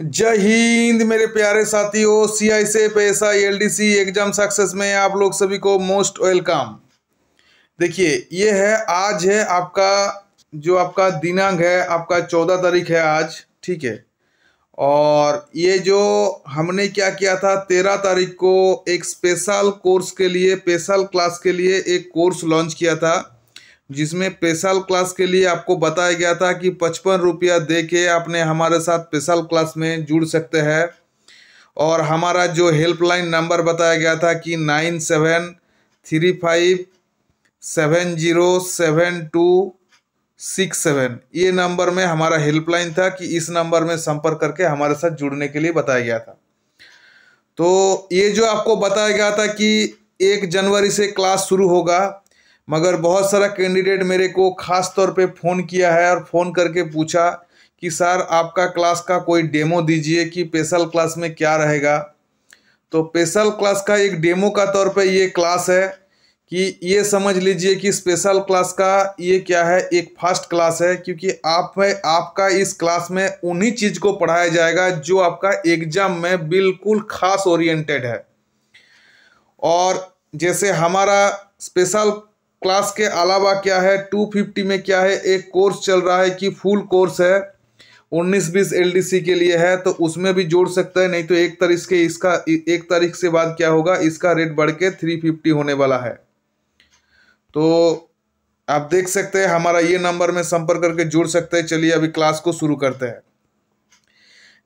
जय हिंद मेरे प्यारे साथियों सी आई से पैसा एलडीसी एग्जाम सक्सेस में आप लोग सभी को मोस्ट वेलकम देखिए ये है आज है आपका जो आपका दिनांक है आपका चौदह तारीख है आज ठीक है और ये जो हमने क्या किया था तेरह तारीख को एक स्पेशल कोर्स के लिए स्पेशल क्लास के लिए एक कोर्स लॉन्च किया था जिसमें स्पेशल क्लास के लिए आपको बताया गया था कि पचपन रुपया दे के आपने हमारे साथ स्पेशल क्लास में जुड़ सकते हैं और हमारा जो हेल्पलाइन नंबर बताया गया था कि nine seven three five seven zero seven two six seven ये नंबर में हमारा हेल्पलाइन था कि इस नंबर में संपर्क करके हमारे साथ जुड़ने के लिए बताया गया था तो ये जो आपको बताया गया था कि एक जनवरी से क्लास शुरू होगा मगर बहुत सारा कैंडिडेट मेरे को ख़ास तौर पे फ़ोन किया है और फ़ोन करके पूछा कि सर आपका क्लास का कोई डेमो दीजिए कि स्पेशल क्लास में क्या रहेगा तो स्पेशल क्लास का एक डेमो का तौर पे ये क्लास है कि ये समझ लीजिए कि स्पेशल क्लास का ये क्या है एक फर्स्ट क्लास है क्योंकि आप में आपका इस क्लास में उन्हीं चीज़ को पढ़ाया जाएगा जो आपका एग्जाम में बिल्कुल खास ओरिएंटेड है और जैसे हमारा स्पेशल क्लास के अलावा क्या है टू फिफ्टी में क्या है एक कोर्स चल रहा है कि फुल कोर्स है उन्नीस बीस एलडीसी के लिए है तो उसमें भी जोड़ सकता है नहीं तो एक तारीख के इसका एक तारीख से बाद क्या होगा इसका रेट बढ़ के थ्री फिफ्टी होने वाला है तो आप देख सकते हैं हमारा ये नंबर में संपर्क करके जुड़ सकते हैं चलिए अभी क्लास को शुरू करते हैं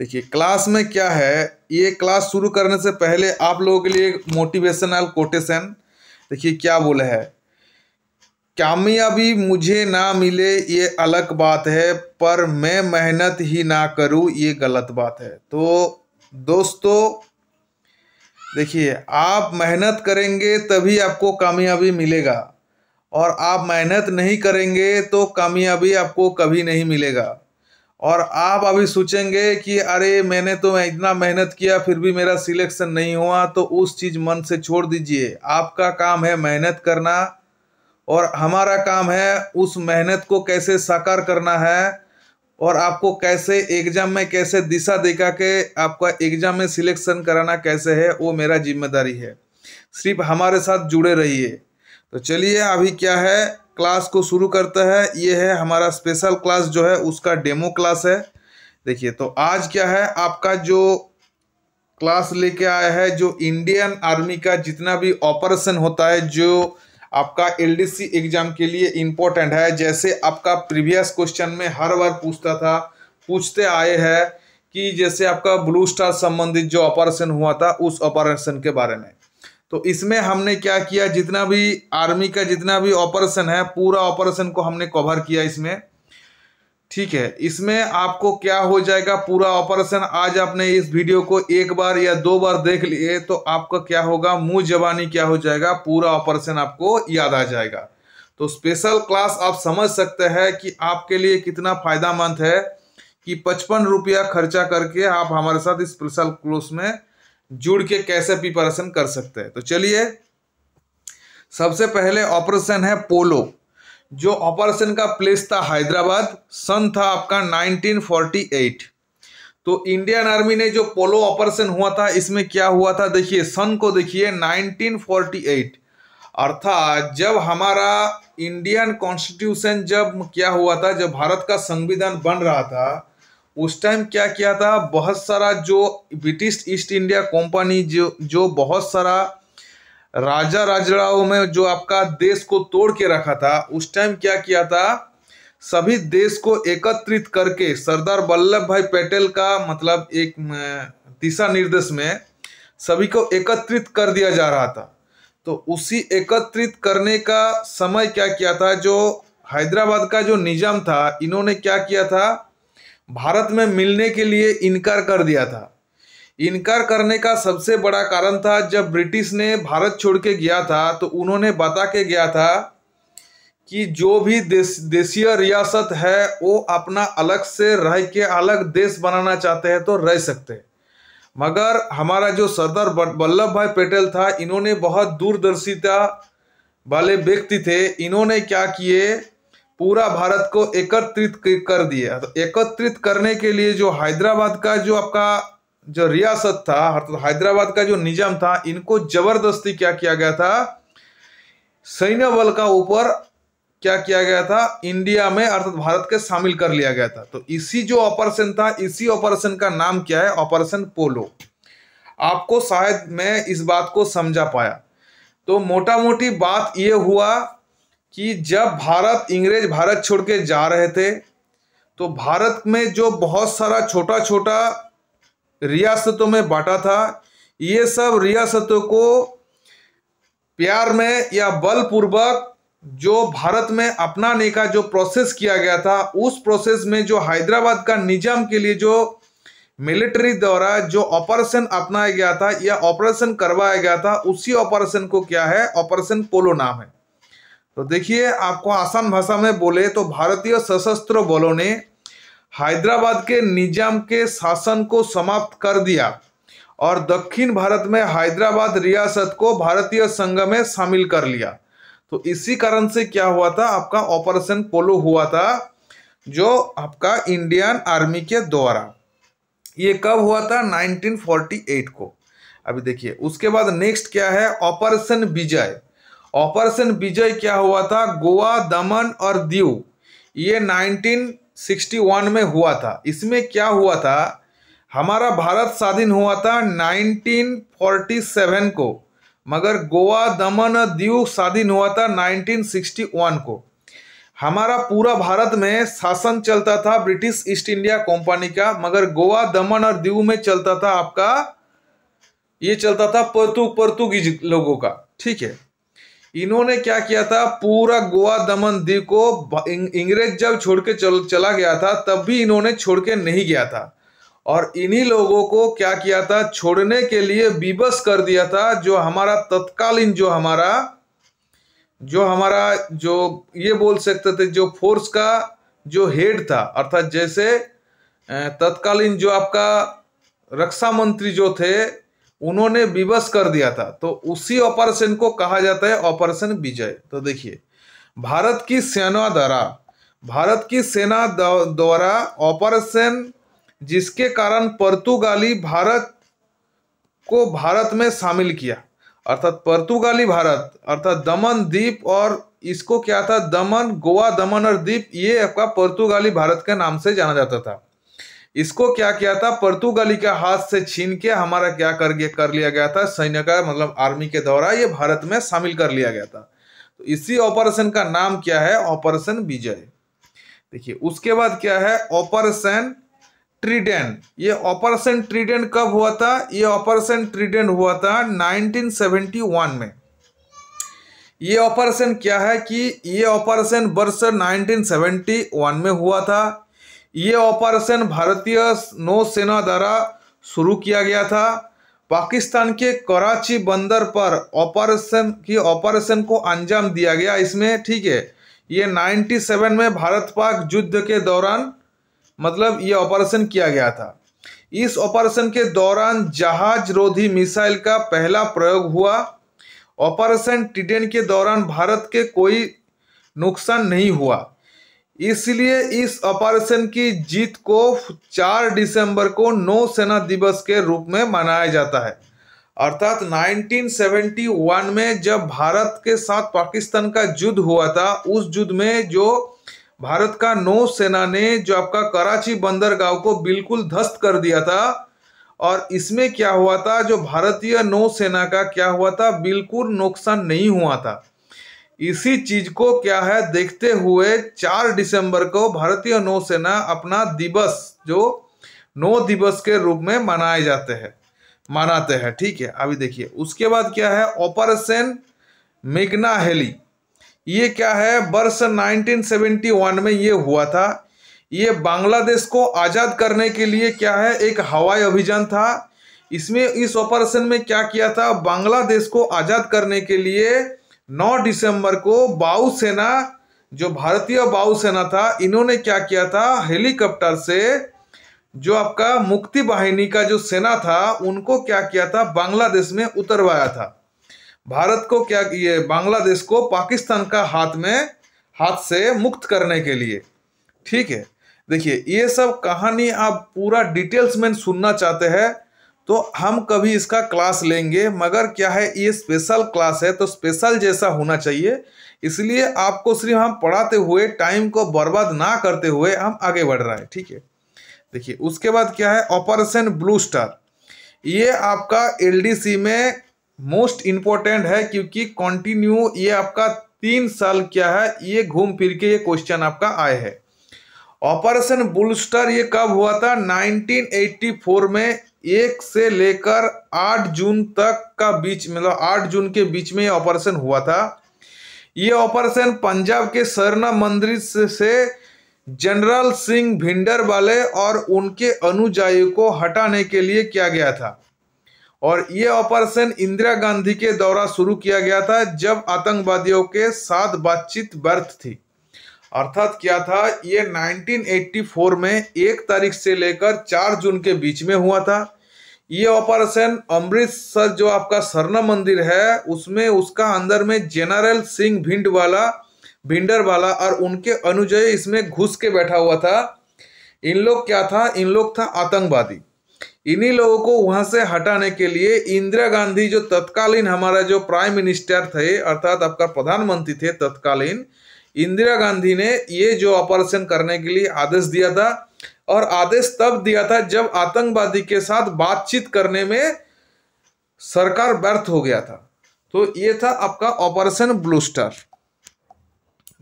देखिए क्लास में क्या है ये क्लास शुरू करने से पहले आप लोगों के लिए मोटिवेशनल कोटेशन देखिए क्या बोले है कामयाबी मुझे ना मिले ये अलग बात है पर मैं मेहनत ही ना करूँ ये गलत बात है तो दोस्तों देखिए आप मेहनत करेंगे तभी आपको कामयाबी मिलेगा और आप मेहनत नहीं करेंगे तो कामयाबी आपको कभी नहीं मिलेगा और आप अभी सोचेंगे कि अरे मैंने तो इतना मेहनत किया फिर भी मेरा सिलेक्शन नहीं हुआ तो उस चीज़ मन से छोड़ दीजिए आपका काम है मेहनत करना और हमारा काम है उस मेहनत को कैसे साकार करना है और आपको कैसे एग्जाम में कैसे दिशा देखा के आपका एग्जाम में सिलेक्शन कराना कैसे है वो मेरा जिम्मेदारी है सिर्फ हमारे साथ जुड़े रहिए तो चलिए अभी क्या है क्लास को शुरू करते हैं ये है हमारा स्पेशल क्लास जो है उसका डेमो क्लास है देखिए तो आज क्या है आपका जो क्लास लेके आया है जो इंडियन आर्मी का जितना भी ऑपरेशन होता है जो आपका एलडीसी एग्जाम के लिए इम्पोर्टेंट है जैसे आपका प्रीवियस क्वेश्चन में हर बार पूछता था पूछते आए हैं कि जैसे आपका ब्लू स्टार संबंधित जो ऑपरेशन हुआ था उस ऑपरेशन के बारे में तो इसमें हमने क्या किया जितना भी आर्मी का जितना भी ऑपरेशन है पूरा ऑपरेशन को हमने कवर किया इसमें ठीक है इसमें आपको क्या हो जाएगा पूरा ऑपरेशन आज आपने इस वीडियो को एक बार या दो बार देख लिए तो आपका क्या होगा मुंह जबानी क्या हो जाएगा पूरा ऑपरेशन आपको याद आ जाएगा तो स्पेशल क्लास आप समझ सकते हैं कि आपके लिए कितना फ़ायदामंद है कि पचपन रुपया खर्चा करके आप हमारे साथ इस स्पेशल क्लोस में जुड़ के कैसे प्रिपरेशन कर सकते हैं तो चलिए सबसे पहले ऑपरेशन है पोलो जो ऑपरेशन का प्लेस था हैदराबाद सन था आपका 1948 तो इंडियन आर्मी ने जो पोलो ऑपरेशन हुआ था इसमें क्या हुआ था देखिए सन को देखिए 1948 अर्थात जब हमारा इंडियन कॉन्स्टिट्यूशन जब क्या हुआ था जब भारत का संविधान बन रहा था उस टाइम क्या किया था बहुत सारा जो ब्रिटिश ईस्ट इंडिया कंपनी जो जो बहुत सारा राजा राजराव में जो आपका देश को तोड़ के रखा था उस टाइम क्या किया था सभी देश को एकत्रित करके सरदार वल्लभ भाई पटेल का मतलब एक दिशा निर्देश में सभी को एकत्रित कर दिया जा रहा था तो उसी एकत्रित करने का समय क्या किया था जो हैदराबाद का जो निजाम था इन्होंने क्या किया था भारत में मिलने के लिए इनकार कर दिया था इनकार करने का सबसे बड़ा कारण था जब ब्रिटिश ने भारत छोड़ के गया था तो उन्होंने बता के गया था कि जो भी देश देशीय रियासत है वो अपना अलग से रह के अलग देश बनाना चाहते हैं तो रह सकते हैं मगर हमारा जो सरदार वल्लभ भाई पटेल था इन्होंने बहुत दूरदर्शिता वाले व्यक्ति थे इन्होंने क्या किए पूरा भारत को एकत्रित कर दिया तो एकत्रित करने के लिए जो हैदराबाद का जो आपका जो रियासत था अर्थात हैदराबाद का जो निजाम था इनको जबरदस्ती क्या किया गया था सैन्य बल का ऊपर क्या किया गया था इंडिया में अर्थात भारत के शामिल कर लिया गया था तो इसी जो ऑपरेशन था इसी ऑपरेशन का नाम क्या है ऑपरेशन पोलो आपको शायद मैं इस बात को समझा पाया तो मोटा मोटी बात यह हुआ कि जब भारत इंग्रेज भारत छोड़ के जा रहे थे तो भारत में जो बहुत सारा छोटा छोटा रियासतों में बांटा था ये सब रियासतों को प्यार में या बलपूर्वक जो भारत में अपनाने का जो प्रोसेस किया गया था उस प्रोसेस में जो हैदराबाद का निजाम के लिए जो मिलिट्री द्वारा जो ऑपरेशन अपनाया गया था या ऑपरेशन करवाया गया था उसी ऑपरेशन को क्या है ऑपरेशन पोलो नाम है तो देखिए आपको आसान भाषा में बोले तो भारतीय सशस्त्र बलों ने हैदराबाद के निजाम के शासन को समाप्त कर दिया और दक्षिण भारत में हैदराबाद रियासत को भारतीय संघ में शामिल कर लिया तो इसी कारण से क्या हुआ था आपका ऑपरेशन पोलो हुआ था जो आपका इंडियन आर्मी के द्वारा ये कब हुआ था 1948 को अभी देखिए उसके बाद नेक्स्ट क्या है ऑपरेशन विजय ऑपरेशन विजय क्या हुआ था गोवा दमन और दीव ये 1961 में हुआ था इसमें क्या हुआ था हमारा भारत स्वाधीन हुआ था 1947 को मगर गोवा दमन दीव स्वाधीन हुआ था 1961 को हमारा पूरा भारत में शासन चलता था ब्रिटिश ईस्ट इंडिया कंपनी का मगर गोवा दमन और दीव में चलता था आपका ये चलता था पर्तु पर्तुगीज लोगों का ठीक है इन्होंने क्या किया था पूरा गोवा दमन दीव को इंग्रेज जब छोड़ के चल चला गया था तब भी इन्होंने छोड़ के नहीं गया था और इन्हीं लोगों को क्या किया था छोड़ने के लिए विवश कर दिया था जो हमारा तत्कालीन जो हमारा जो हमारा जो ये बोल सकते थे जो फोर्स का जो हेड था अर्थात जैसे तत्कालीन जो आपका रक्षा मंत्री जो थे उन्होंने विवश कर दिया था तो उसी ऑपरेशन को कहा जाता है ऑपरेशन विजय तो देखिए भारत की सेना द्वारा भारत की सेना द्वारा ऑपरेशन जिसके कारण पर्तुगाली भारत को भारत में शामिल किया अर्थात पर्तुगाली भारत अर्थात दमन द्वीप और इसको क्या था दमन गोवा दमन और द्वीप ये आपका पर्तुगाली भारत के नाम से जाना जाता था इसको क्या किया था पुर्तगाली के हाथ से छीन के हमारा क्या कर कर लिया गया था सैन्य का मतलब आर्मी के द्वारा ये भारत में शामिल कर लिया गया था तो इसी ऑपरेशन का नाम क्या है ऑपरेशन विजय देखिए उसके बाद क्या है ऑपरेशन ट्रीडेंट ये ऑपरेशन ट्रीडेंट कब हुआ था ये ऑपरेशन ट्रिडेंट हुआ था 1971 में ये ऑपरेशन क्या है कि ये ऑपरेशन वर्ष 1971 में हुआ था ये ऑपरेशन भारतीय नौसेना द्वारा शुरू किया गया था पाकिस्तान के कराची बंदर पर ऑपरेशन की ऑपरेशन को अंजाम दिया गया इसमें ठीक है ये 97 में भारत पाक युद्ध के दौरान मतलब ये ऑपरेशन किया गया था इस ऑपरेशन के दौरान जहाज रोधी मिसाइल का पहला प्रयोग हुआ ऑपरेशन टिडेन के दौरान भारत के कोई नुकसान नहीं हुआ इसलिए इस ऑपरेशन की जीत को 4 दिसंबर को नौसेना दिवस के रूप में मनाया जाता है अर्थात 1971 में जब भारत के साथ पाकिस्तान का युद्ध हुआ था उस युद्ध में जो भारत का नौसेना ने जो आपका कराची बंदरगाह को बिल्कुल ध्वस्त कर दिया था और इसमें क्या हुआ था जो भारतीय नौसेना का क्या हुआ था बिल्कुल नुकसान नहीं हुआ था इसी चीज को क्या है देखते हुए चार दिसंबर को भारतीय नौसेना अपना दिवस जो नौ दिवस के रूप में मनाए जाते हैं मनाते हैं ठीक है अभी देखिए उसके बाद क्या है ऑपरेशन मेघना हेली ये क्या है वर्ष 1971 में ये हुआ था ये बांग्लादेश को आज़ाद करने के लिए क्या है एक हवाई अभियान था इसमें इस ऑपरेशन में क्या किया था बांग्लादेश को आज़ाद करने के लिए 9 दिसंबर को बायुसेना जो भारतीय बायुसेना था इन्होंने क्या किया था हेलीकॉप्टर से जो आपका मुक्ति वाहिनी का जो सेना था उनको क्या किया था बांग्लादेश में उतरवाया था भारत को क्या ये बांग्लादेश को पाकिस्तान का हाथ में हाथ से मुक्त करने के लिए ठीक है देखिए ये सब कहानी आप पूरा डिटेल्स में सुनना चाहते हैं तो हम कभी इसका क्लास लेंगे मगर क्या है ये स्पेशल क्लास है तो स्पेशल जैसा होना चाहिए इसलिए आपको सिर्फ हम पढ़ाते हुए टाइम को बर्बाद ना करते हुए हम आगे बढ़ रहे हैं ठीक है देखिए उसके बाद क्या है ऑपरेशन ब्लू स्टार ये आपका एलडीसी में मोस्ट इम्पोर्टेंट है क्योंकि कंटिन्यू ये आपका तीन साल क्या है ये घूम फिर के ये क्वेश्चन आपका आए है ऑपरेशन बुलस्टर ये कब हुआ था 1984 में एक से लेकर आठ जून तक का बीच मतलब आठ जून के बीच में ऑपरेशन हुआ था यह ऑपरेशन पंजाब के सरना मंदिर से जनरल सिंह भिंडर वाले और उनके अनुजायी को हटाने के लिए किया गया था और ये ऑपरेशन इंदिरा गांधी के द्वारा शुरू किया गया था जब आतंकवादियों के साथ बातचीत व्यर्थ थी अर्थात क्या था ये 1984 में एक तारीख से लेकर चार जून के बीच में हुआ था ये ऑपरेशन अमृतसर जो आपका सरना मंदिर है उसमें उसका अंदर में जनरल सिंह भिंड वाला भिंडर वाला और उनके अनुजय इसमें घुस के बैठा हुआ था इन लोग क्या था इन लोग था आतंकवादी इन्हीं लोगों को वहां से हटाने के लिए इंदिरा गांधी जो तत्कालीन हमारा जो प्राइम मिनिस्टर थे अर्थात आपका प्रधानमंत्री थे तत्कालीन इंदिरा गांधी ने ये जो ऑपरेशन करने के लिए आदेश दिया था और आदेश तब दिया था जब आतंकवादी के साथ बातचीत करने में सरकार व्यर्थ हो गया था तो ये था आपका ऑपरेशन ब्लू स्टार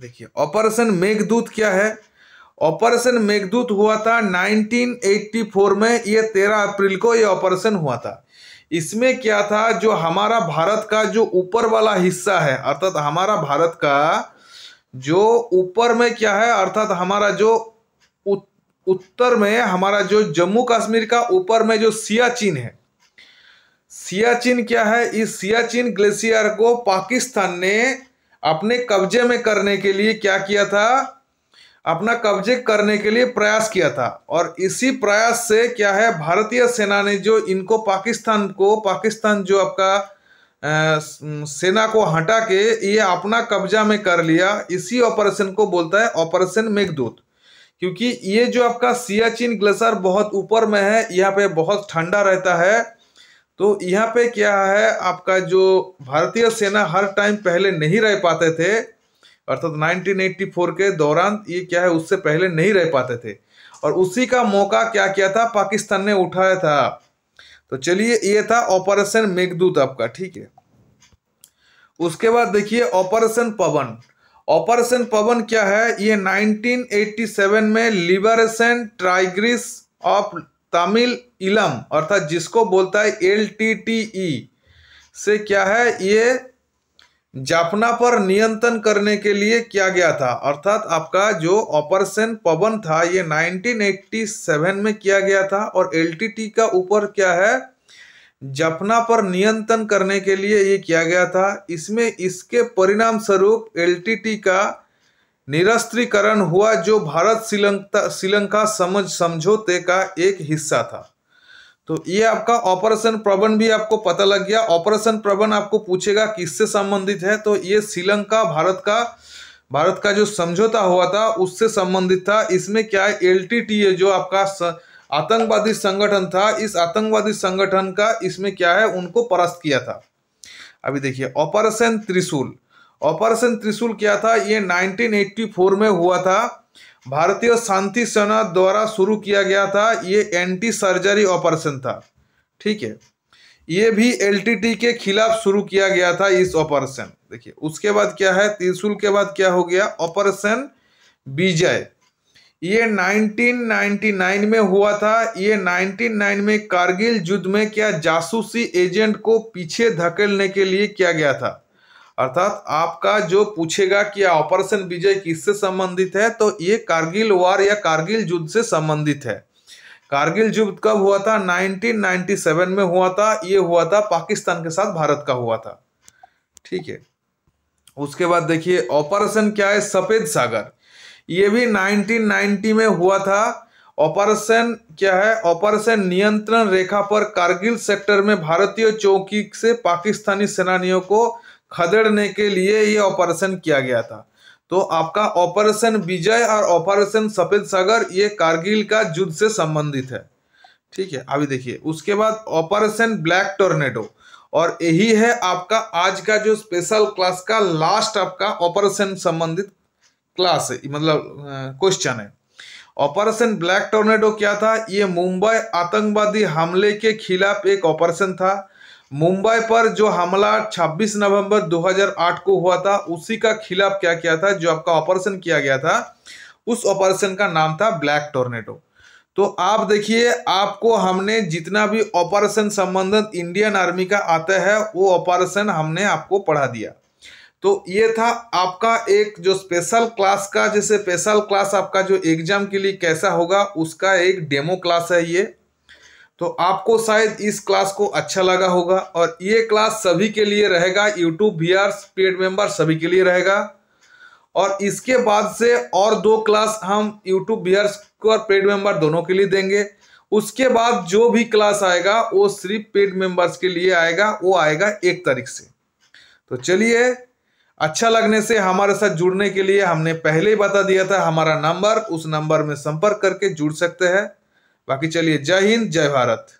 देखिए ऑपरेशन मेघदूत क्या है ऑपरेशन मेघदूत हुआ था 1984 में ये 13 अप्रैल को ये ऑपरेशन हुआ था इसमें क्या था जो हमारा भारत का जो ऊपर वाला हिस्सा है अर्थात हमारा भारत का जो ऊपर में क्या है अर्थात हमारा जो उत्तर में हमारा जो जम्मू कश्मीर का ऊपर में जो सियाचिन है सियाचिन क्या है इस सियाचिन ग्लेशियर को पाकिस्तान ने अपने कब्जे में करने के लिए क्या किया था अपना कब्जे करने के लिए प्रयास किया था और इसी प्रयास से क्या है भारतीय सेना ने जो इनको पाकिस्तान को पाकिस्तान जो आपका सेना को हटा के ये अपना कब्जा में कर लिया इसी ऑपरेशन को बोलता है ऑपरेशन मेघदूत क्योंकि ये जो आपका सियाचिन ग्लेशियर बहुत ऊपर में है यहाँ पे बहुत ठंडा रहता है तो यहाँ पे क्या है आपका जो भारतीय सेना हर टाइम पहले नहीं रह पाते थे अर्थात तो 1984 के दौरान ये क्या है उससे पहले नहीं रह पाते थे और उसी का मौका क्या किया था पाकिस्तान ने उठाया था तो चलिए ये था ऑपरेशन मेघदूत आपका ठीक है उसके बाद देखिए ऑपरेशन पवन ऑपरेशन पवन क्या है ये 1987 में लिबरेशन ट्राइग्रिस ऑफ तमिल इलम अर्थात जिसको बोलता है एल से क्या है ये जापना पर नियंत्रण करने के लिए किया गया था अर्थात आपका जो ऑपरेशन पवन था ये 1987 में किया गया था और एलटीटी का ऊपर क्या है जपना पर नियंत्रण करने के लिए ये किया गया था इसमें इसके परिणाम स्वरूप एलटीटी का निरस्त्रीकरण हुआ जो भारत श्रीलंका श्रीलंका समझ समझौते का एक हिस्सा था तो ये आपका ऑपरेशन प्रबन भी आपको पता लग गया ऑपरेशन प्रबन आपको पूछेगा किससे संबंधित है तो ये श्रीलंका भारत का भारत का जो समझौता हुआ था उससे संबंधित था इसमें क्या है एल जो आपका स, आतंकवादी संगठन था इस आतंकवादी संगठन का इसमें क्या है उनको परास्त किया था अभी देखिए ऑपरेशन त्रिशूल ऑपरेशन त्रिशूल क्या था ये 1984 में हुआ था भारतीय शांति सेना द्वारा शुरू किया गया था ये एंटी सर्जरी ऑपरेशन था ठीक है ये भी एलटीटी के खिलाफ शुरू किया गया था इस ऑपरेशन देखिए उसके बाद क्या है त्रिशूल के बाद क्या हो गया ऑपरेशन विजय ये 1999 में हुआ था ये 1999 में कारगिल युद्ध में क्या जासूसी एजेंट को पीछे धकेलने के लिए किया गया था अर्थात आपका जो पूछेगा कि ऑपरेशन विजय किससे संबंधित है तो ये कारगिल वार या कारगिल युद्ध से संबंधित है कारगिल युद्ध कब हुआ था 1997 में हुआ था ये हुआ था पाकिस्तान के साथ भारत का हुआ था ठीक है उसके बाद देखिए ऑपरेशन क्या है सफ़ेद सागर ये भी 1990 में हुआ था ऑपरेशन क्या है ऑपरेशन नियंत्रण रेखा पर कारगिल सेक्टर में भारतीय चौकी से पाकिस्तानी सेनानियों को खदेड़ने के लिए ये ऑपरेशन किया गया था तो आपका ऑपरेशन विजय और ऑपरेशन सफेद सागर ये कारगिल का युद्ध से संबंधित है ठीक है अभी देखिए उसके बाद ऑपरेशन ब्लैक टोर्नेडो और यही है आपका आज का जो स्पेशल क्लास का लास्ट आपका ऑपरेशन संबंधित क्लास है मतलब क्वेश्चन है ऑपरेशन ब्लैक टोर्नेडो क्या था ये मुंबई आतंकवादी हमले के खिलाफ एक ऑपरेशन था मुंबई पर जो हमला 26 नवंबर 2008 को हुआ था उसी का खिलाफ क्या किया था जो आपका ऑपरेशन किया गया था उस ऑपरेशन का नाम था ब्लैक टोर्नेटो तो आप देखिए आपको हमने जितना भी ऑपरेशन संबंधित इंडियन आर्मी का आता है वो ऑपरेशन हमने आपको पढ़ा दिया तो ये था आपका एक जो स्पेशल क्लास का जैसे स्पेशल क्लास आपका जो एग्जाम के लिए कैसा होगा उसका एक डेमो क्लास है ये तो आपको शायद इस क्लास को अच्छा लगा होगा और ये क्लास सभी के लिए रहेगा यूट्यूब वी पेड मेंबर सभी के लिए रहेगा और इसके बाद से और दो क्लास हम यूट्यूब वी और पेड मेंबर दोनों के लिए देंगे उसके बाद जो भी क्लास आएगा वो सिर्फ पेड मेंबर्स के लिए आएगा वो आएगा एक तारीख से तो चलिए अच्छा लगने से हमारे साथ जुड़ने के लिए हमने पहले ही बता दिया था हमारा नंबर उस नंबर में संपर्क करके जुड़ सकते हैं बाकी चलिए जय हिंद जय भारत